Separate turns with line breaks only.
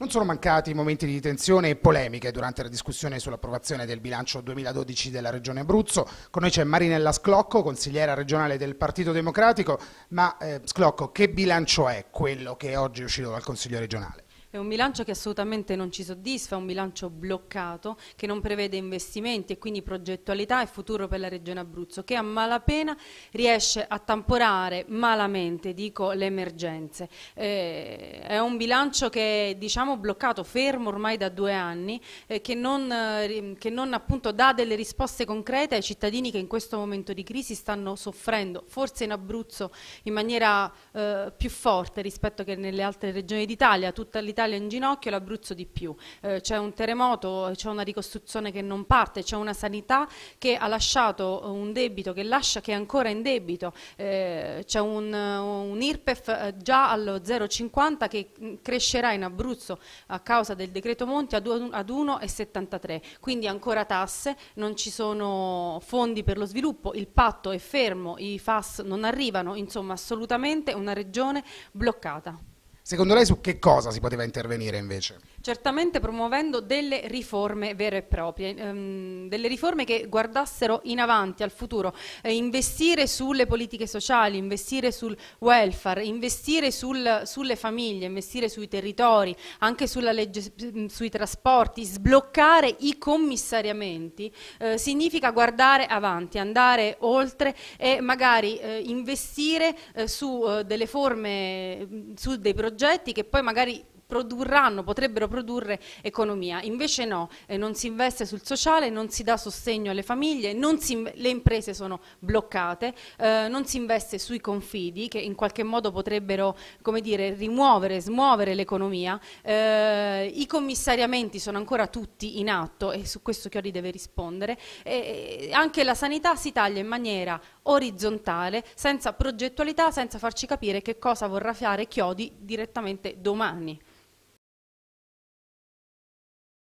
Non sono mancati momenti di tensione e polemiche durante la discussione sull'approvazione del bilancio 2012 della Regione Abruzzo. Con noi c'è Marinella Sclocco, consigliera regionale del Partito Democratico. Ma eh, Sclocco, che bilancio è quello che oggi è uscito dal Consiglio regionale?
È un bilancio che assolutamente non ci soddisfa, è un bilancio bloccato che non prevede investimenti e quindi progettualità e futuro per la Regione Abruzzo, che a malapena riesce a tamporare malamente, dico, le emergenze. Eh, è un bilancio che è diciamo, bloccato, fermo ormai da due anni, eh, che non, eh, che non appunto, dà delle risposte concrete ai cittadini che in questo momento di crisi stanno soffrendo, forse in Abruzzo in maniera eh, più forte rispetto che nelle altre regioni d'Italia, tutta l'Italia l'Italia in ginocchio e l'Abruzzo di più. Eh, c'è un terremoto, c'è una ricostruzione che non parte, c'è una sanità che ha lasciato un debito, che lascia che è ancora in debito, eh, c'è un, un, IRPEF eh, già allo 0,50 che mm, crescerà in Abruzzo a causa del decreto Monti ad 1,73, quindi ancora tasse, non ci sono fondi per lo sviluppo, il patto è fermo, i FAS non arrivano, insomma assolutamente una regione bloccata.
Secondo lei su che cosa si poteva intervenire invece?
Certamente promuovendo delle riforme vere e proprie, ehm, delle riforme che guardassero in avanti, al futuro, eh, investire sulle politiche sociali, investire sul welfare, investire sul, sulle famiglie, investire sui territori, anche sulla legge mm, sui trasporti, sbloccare i commissariamenti, eh, significa guardare avanti, andare oltre e magari eh, investire eh, su eh, delle forme, mm, su dei progetti soggetti che poi magari produrranno, potrebbero produrre economia. Invece no, eh, non si investe sul sociale, non si dà sostegno alle famiglie, le imprese sono bloccate, eh, non si investe sui confidi che in qualche modo potrebbero dire, rimuovere, smuovere l'economia. Eh, I commissariamenti sono ancora tutti in atto e su questo Chiori deve rispondere. E anche la sanità si taglia in maniera orizzontale, senza progettualità, senza farci capire che cosa vorrà fare Chiodi direttamente domani.